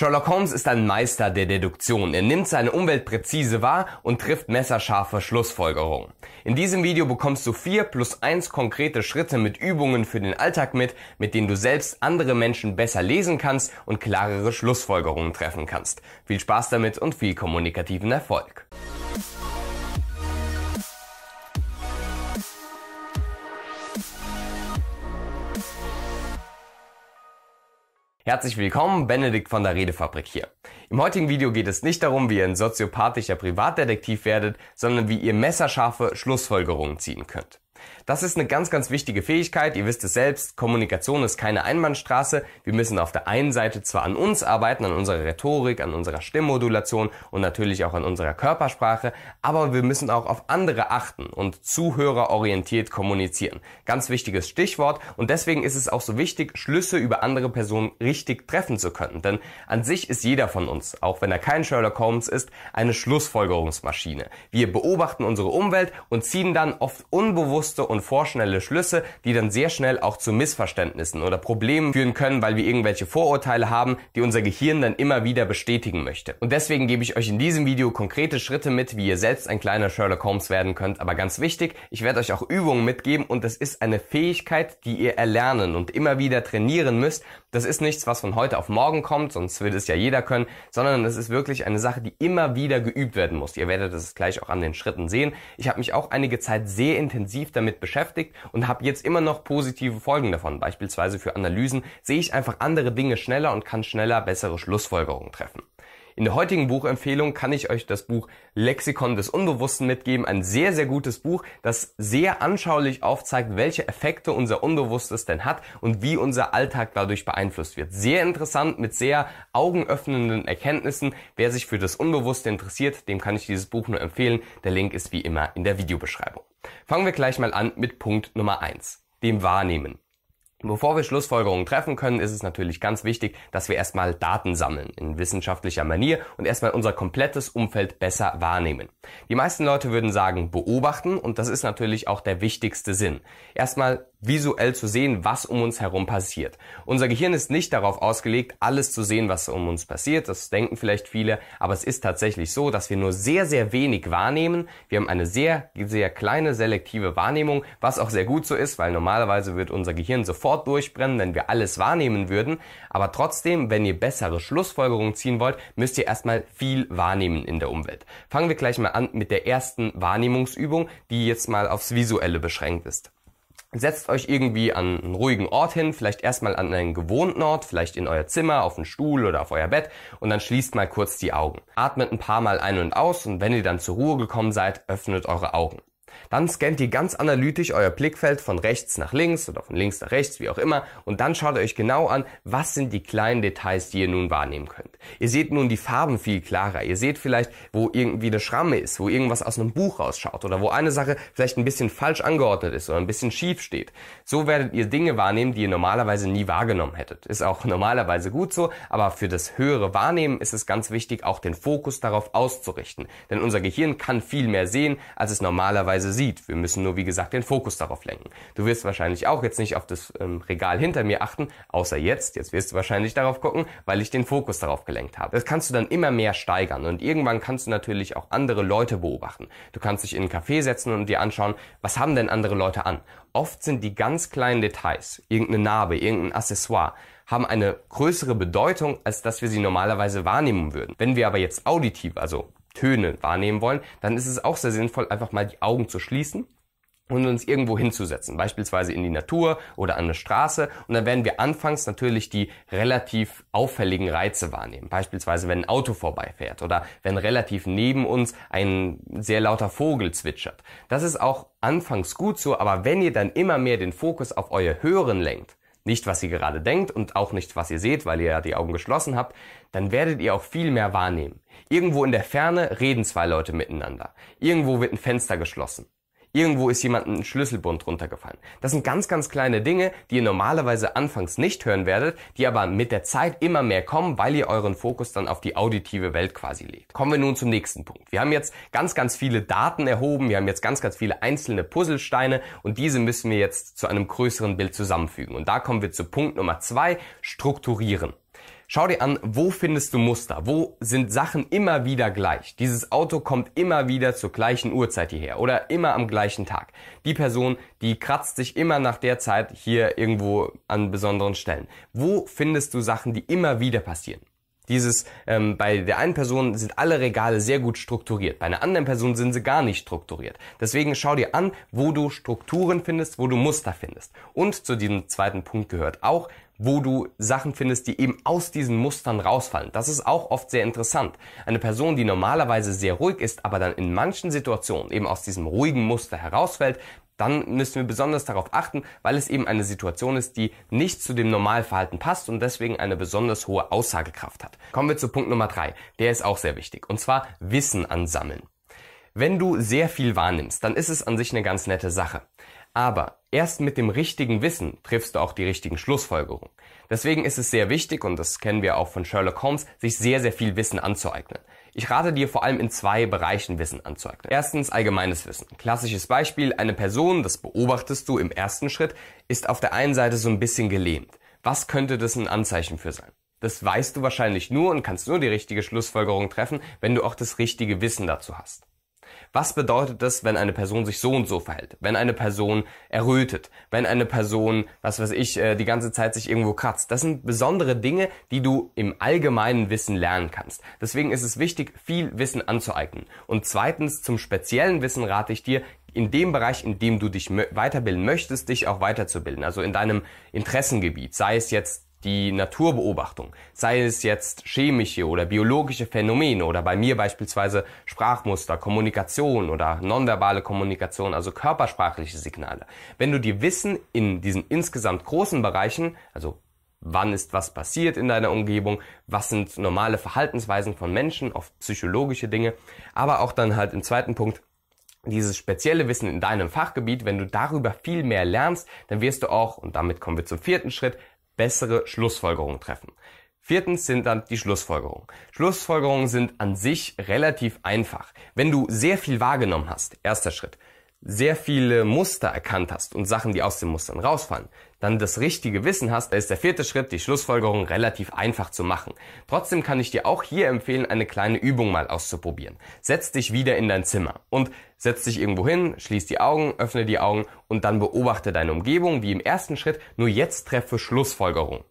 Sherlock Holmes ist ein Meister der Deduktion. Er nimmt seine Umwelt präzise wahr und trifft messerscharfe Schlussfolgerungen. In diesem Video bekommst du vier plus eins konkrete Schritte mit Übungen für den Alltag mit, mit denen du selbst andere Menschen besser lesen kannst und klarere Schlussfolgerungen treffen kannst. Viel Spaß damit und viel kommunikativen Erfolg. Herzlich willkommen, Benedikt von der Redefabrik hier. Im heutigen Video geht es nicht darum, wie ihr ein soziopathischer Privatdetektiv werdet, sondern wie ihr messerscharfe Schlussfolgerungen ziehen könnt. Das ist eine ganz, ganz wichtige Fähigkeit. Ihr wisst es selbst, Kommunikation ist keine Einbahnstraße. Wir müssen auf der einen Seite zwar an uns arbeiten, an unserer Rhetorik, an unserer Stimmmodulation und natürlich auch an unserer Körpersprache, aber wir müssen auch auf andere achten und zuhörerorientiert kommunizieren. Ganz wichtiges Stichwort und deswegen ist es auch so wichtig, Schlüsse über andere Personen richtig treffen zu können. Denn an sich ist jeder von uns, auch wenn er kein Sherlock Holmes ist, eine Schlussfolgerungsmaschine. Wir beobachten unsere Umwelt und ziehen dann oft unbewusst bewusste und vorschnelle Schlüsse, die dann sehr schnell auch zu Missverständnissen oder Problemen führen können, weil wir irgendwelche Vorurteile haben, die unser Gehirn dann immer wieder bestätigen möchte. Und deswegen gebe ich euch in diesem Video konkrete Schritte mit, wie ihr selbst ein kleiner Sherlock Holmes werden könnt. Aber ganz wichtig, ich werde euch auch Übungen mitgeben und das ist eine Fähigkeit, die ihr erlernen und immer wieder trainieren müsst. Das ist nichts, was von heute auf morgen kommt, sonst würde es ja jeder können, sondern es ist wirklich eine Sache, die immer wieder geübt werden muss. Ihr werdet es gleich auch an den Schritten sehen. Ich habe mich auch einige Zeit sehr intensiv damit beschäftigt und habe jetzt immer noch positive Folgen davon. Beispielsweise für Analysen sehe ich einfach andere Dinge schneller und kann schneller bessere Schlussfolgerungen treffen. In der heutigen Buchempfehlung kann ich euch das Buch Lexikon des Unbewussten mitgeben. Ein sehr, sehr gutes Buch, das sehr anschaulich aufzeigt, welche Effekte unser Unbewusstes denn hat und wie unser Alltag dadurch beeinflusst wird. Sehr interessant mit sehr augenöffnenden Erkenntnissen. Wer sich für das Unbewusste interessiert, dem kann ich dieses Buch nur empfehlen. Der Link ist wie immer in der Videobeschreibung. Fangen wir gleich mal an mit Punkt Nummer eins, dem Wahrnehmen. Bevor wir Schlussfolgerungen treffen können, ist es natürlich ganz wichtig, dass wir erstmal Daten sammeln in wissenschaftlicher Manier und erstmal unser komplettes Umfeld besser wahrnehmen. Die meisten Leute würden sagen beobachten und das ist natürlich auch der wichtigste Sinn. Erstmal visuell zu sehen, was um uns herum passiert. Unser Gehirn ist nicht darauf ausgelegt, alles zu sehen, was um uns passiert. Das denken vielleicht viele, aber es ist tatsächlich so, dass wir nur sehr, sehr wenig wahrnehmen. Wir haben eine sehr, sehr kleine selektive Wahrnehmung, was auch sehr gut so ist, weil normalerweise wird unser Gehirn sofort durchbrennen, wenn wir alles wahrnehmen würden. Aber trotzdem, wenn ihr bessere Schlussfolgerungen ziehen wollt, müsst ihr erstmal viel wahrnehmen in der Umwelt. Fangen wir gleich mal an mit der ersten Wahrnehmungsübung, die jetzt mal aufs Visuelle beschränkt ist. Setzt euch irgendwie an einen ruhigen Ort hin, vielleicht erstmal an einen gewohnten Ort, vielleicht in euer Zimmer, auf einen Stuhl oder auf euer Bett und dann schließt mal kurz die Augen. Atmet ein paar Mal ein und aus und wenn ihr dann zur Ruhe gekommen seid, öffnet eure Augen. Dann scannt ihr ganz analytisch euer Blickfeld von rechts nach links oder von links nach rechts, wie auch immer, und dann schaut ihr euch genau an, was sind die kleinen Details, die ihr nun wahrnehmen könnt. Ihr seht nun die Farben viel klarer, ihr seht vielleicht, wo irgendwie eine Schramme ist, wo irgendwas aus einem Buch rausschaut oder wo eine Sache vielleicht ein bisschen falsch angeordnet ist oder ein bisschen schief steht. So werdet ihr Dinge wahrnehmen, die ihr normalerweise nie wahrgenommen hättet. Ist auch normalerweise gut so, aber für das höhere Wahrnehmen ist es ganz wichtig, auch den Fokus darauf auszurichten. Denn unser Gehirn kann viel mehr sehen, als es normalerweise Preise sieht. Wir müssen nur, wie gesagt, den Fokus darauf lenken. Du wirst wahrscheinlich auch jetzt nicht auf das ähm, Regal hinter mir achten, außer jetzt. Jetzt wirst du wahrscheinlich darauf gucken, weil ich den Fokus darauf gelenkt habe. Das kannst du dann immer mehr steigern und irgendwann kannst du natürlich auch andere Leute beobachten. Du kannst dich in einen Café setzen und dir anschauen, was haben denn andere Leute an? Oft sind die ganz kleinen Details, irgendeine Narbe, irgendein Accessoire, haben eine größere Bedeutung, als dass wir sie normalerweise wahrnehmen würden. Wenn wir aber jetzt auditiv, also Töne wahrnehmen wollen, dann ist es auch sehr sinnvoll, einfach mal die Augen zu schließen und uns irgendwo hinzusetzen, beispielsweise in die Natur oder an eine Straße. Und dann werden wir anfangs natürlich die relativ auffälligen Reize wahrnehmen, beispielsweise wenn ein Auto vorbeifährt oder wenn relativ neben uns ein sehr lauter Vogel zwitschert. Das ist auch anfangs gut so, aber wenn ihr dann immer mehr den Fokus auf euer Hören lenkt, nicht, was ihr gerade denkt und auch nicht, was ihr seht, weil ihr ja die Augen geschlossen habt, dann werdet ihr auch viel mehr wahrnehmen. Irgendwo in der Ferne reden zwei Leute miteinander. Irgendwo wird ein Fenster geschlossen. Irgendwo ist jemand ein Schlüsselbund runtergefallen. Das sind ganz, ganz kleine Dinge, die ihr normalerweise anfangs nicht hören werdet, die aber mit der Zeit immer mehr kommen, weil ihr euren Fokus dann auf die auditive Welt quasi legt. Kommen wir nun zum nächsten Punkt. Wir haben jetzt ganz, ganz viele Daten erhoben, wir haben jetzt ganz, ganz viele einzelne Puzzlesteine und diese müssen wir jetzt zu einem größeren Bild zusammenfügen. Und da kommen wir zu Punkt Nummer zwei, strukturieren. Schau dir an, wo findest du Muster? Wo sind Sachen immer wieder gleich? Dieses Auto kommt immer wieder zur gleichen Uhrzeit hierher oder immer am gleichen Tag. Die Person, die kratzt sich immer nach der Zeit hier irgendwo an besonderen Stellen. Wo findest du Sachen, die immer wieder passieren? Dieses, ähm, bei der einen Person sind alle Regale sehr gut strukturiert, bei einer anderen Person sind sie gar nicht strukturiert. Deswegen schau dir an, wo du Strukturen findest, wo du Muster findest. Und zu diesem zweiten Punkt gehört auch, wo du Sachen findest, die eben aus diesen Mustern rausfallen. Das ist auch oft sehr interessant. Eine Person, die normalerweise sehr ruhig ist, aber dann in manchen Situationen eben aus diesem ruhigen Muster herausfällt, dann müssen wir besonders darauf achten, weil es eben eine Situation ist, die nicht zu dem Normalverhalten passt und deswegen eine besonders hohe Aussagekraft hat. Kommen wir zu Punkt Nummer drei. Der ist auch sehr wichtig. Und zwar Wissen ansammeln. Wenn du sehr viel wahrnimmst, dann ist es an sich eine ganz nette Sache. Aber erst mit dem richtigen Wissen triffst du auch die richtigen Schlussfolgerungen. Deswegen ist es sehr wichtig, und das kennen wir auch von Sherlock Holmes, sich sehr, sehr viel Wissen anzueignen. Ich rate dir vor allem in zwei Bereichen Wissen anzueignen. Erstens allgemeines Wissen. Klassisches Beispiel, eine Person, das beobachtest du im ersten Schritt, ist auf der einen Seite so ein bisschen gelähmt. Was könnte das ein Anzeichen für sein? Das weißt du wahrscheinlich nur und kannst nur die richtige Schlussfolgerung treffen, wenn du auch das richtige Wissen dazu hast. Was bedeutet es, wenn eine Person sich so und so verhält? Wenn eine Person errötet? Wenn eine Person, was weiß ich, äh, die ganze Zeit sich irgendwo kratzt? Das sind besondere Dinge, die du im allgemeinen Wissen lernen kannst. Deswegen ist es wichtig, viel Wissen anzueignen. Und zweitens, zum speziellen Wissen rate ich dir, in dem Bereich, in dem du dich weiterbilden möchtest, dich auch weiterzubilden. Also in deinem Interessengebiet, sei es jetzt die Naturbeobachtung, sei es jetzt chemische oder biologische Phänomene oder bei mir beispielsweise Sprachmuster, Kommunikation oder nonverbale Kommunikation, also körpersprachliche Signale. Wenn du dir Wissen in diesen insgesamt großen Bereichen, also wann ist was passiert in deiner Umgebung, was sind normale Verhaltensweisen von Menschen, oft psychologische Dinge, aber auch dann halt im zweiten Punkt, dieses spezielle Wissen in deinem Fachgebiet, wenn du darüber viel mehr lernst, dann wirst du auch, und damit kommen wir zum vierten Schritt, bessere Schlussfolgerungen treffen. Viertens sind dann die Schlussfolgerungen. Schlussfolgerungen sind an sich relativ einfach. Wenn du sehr viel wahrgenommen hast, erster Schritt, sehr viele Muster erkannt hast und Sachen, die aus den Mustern rausfallen, dann das richtige Wissen hast, ist der vierte Schritt, die Schlussfolgerung relativ einfach zu machen. Trotzdem kann ich dir auch hier empfehlen, eine kleine Übung mal auszuprobieren. Setz dich wieder in dein Zimmer und setz dich irgendwo hin, schließ die Augen, öffne die Augen und dann beobachte deine Umgebung wie im ersten Schritt, nur jetzt treffe Schlussfolgerung.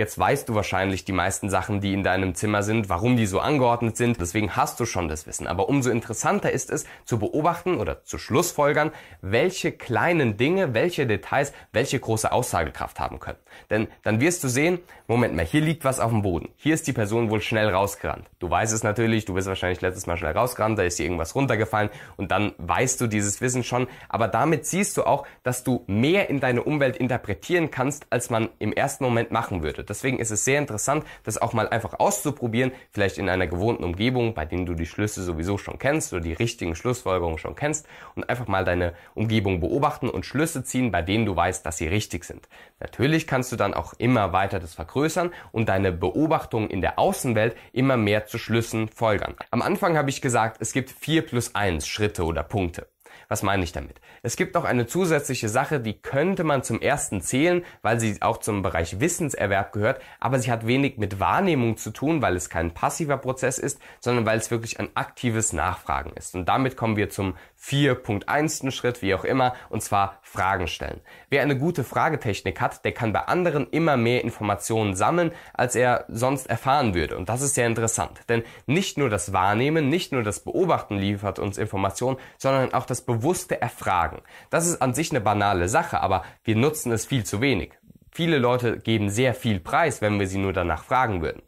Jetzt weißt du wahrscheinlich die meisten Sachen, die in deinem Zimmer sind, warum die so angeordnet sind. Deswegen hast du schon das Wissen. Aber umso interessanter ist es, zu beobachten oder zu schlussfolgern, welche kleinen Dinge, welche Details, welche große Aussagekraft haben können. Denn dann wirst du sehen, Moment mal, hier liegt was auf dem Boden. Hier ist die Person wohl schnell rausgerannt. Du weißt es natürlich, du bist wahrscheinlich letztes Mal schnell rausgerannt, da ist dir irgendwas runtergefallen und dann weißt du dieses Wissen schon. Aber damit siehst du auch, dass du mehr in deine Umwelt interpretieren kannst, als man im ersten Moment machen würde. Deswegen ist es sehr interessant, das auch mal einfach auszuprobieren, vielleicht in einer gewohnten Umgebung, bei denen du die Schlüsse sowieso schon kennst oder die richtigen Schlussfolgerungen schon kennst und einfach mal deine Umgebung beobachten und Schlüsse ziehen, bei denen du weißt, dass sie richtig sind. Natürlich kannst du dann auch immer weiter das vergrößern und deine Beobachtung in der Außenwelt immer mehr zu Schlüssen folgern. Am Anfang habe ich gesagt, es gibt 4 plus 1 Schritte oder Punkte. Was meine ich damit? Es gibt noch eine zusätzliche Sache, die könnte man zum ersten zählen, weil sie auch zum Bereich Wissenserwerb gehört, aber sie hat wenig mit Wahrnehmung zu tun, weil es kein passiver Prozess ist, sondern weil es wirklich ein aktives Nachfragen ist. Und damit kommen wir zum 4.1. Schritt, wie auch immer, und zwar Fragen stellen. Wer eine gute Fragetechnik hat, der kann bei anderen immer mehr Informationen sammeln, als er sonst erfahren würde. Und das ist sehr interessant, denn nicht nur das Wahrnehmen, nicht nur das Beobachten liefert uns Informationen, sondern auch das bewusste Erfragen. Das ist an sich eine banale Sache, aber wir nutzen es viel zu wenig. Viele Leute geben sehr viel preis, wenn wir sie nur danach fragen würden.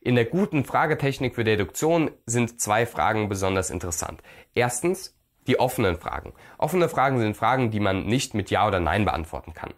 In der guten Fragetechnik für Deduktion sind zwei Fragen besonders interessant. Erstens, die offenen Fragen. Offene Fragen sind Fragen, die man nicht mit Ja oder Nein beantworten kann.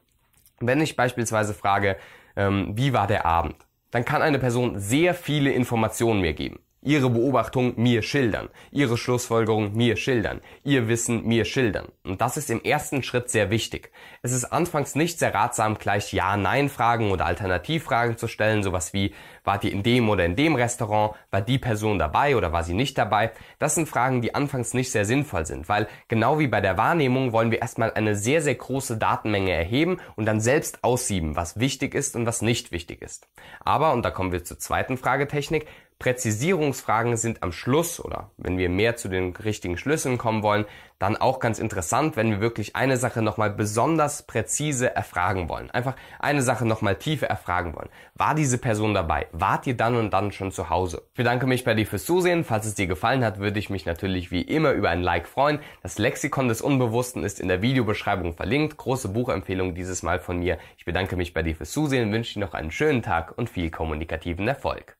Wenn ich beispielsweise frage, ähm, wie war der Abend, dann kann eine Person sehr viele Informationen mir geben. Ihre Beobachtung mir schildern, Ihre Schlussfolgerung mir schildern, Ihr Wissen mir schildern. Und das ist im ersten Schritt sehr wichtig. Es ist anfangs nicht sehr ratsam, gleich Ja-Nein-Fragen oder Alternativfragen zu stellen, sowas wie, wart ihr in dem oder in dem Restaurant, war die Person dabei oder war sie nicht dabei. Das sind Fragen, die anfangs nicht sehr sinnvoll sind, weil genau wie bei der Wahrnehmung wollen wir erstmal eine sehr, sehr große Datenmenge erheben und dann selbst aussieben, was wichtig ist und was nicht wichtig ist. Aber, und da kommen wir zur zweiten Fragetechnik, Präzisierungsfragen sind am Schluss oder wenn wir mehr zu den richtigen Schlüsseln kommen wollen, dann auch ganz interessant, wenn wir wirklich eine Sache nochmal besonders präzise erfragen wollen. Einfach eine Sache nochmal tiefer erfragen wollen. War diese Person dabei? Wart ihr dann und dann schon zu Hause? Ich bedanke mich bei dir fürs Zusehen. Falls es dir gefallen hat, würde ich mich natürlich wie immer über ein Like freuen. Das Lexikon des Unbewussten ist in der Videobeschreibung verlinkt. Große Buchempfehlung dieses Mal von mir. Ich bedanke mich bei dir fürs Zusehen, wünsche dir noch einen schönen Tag und viel kommunikativen Erfolg.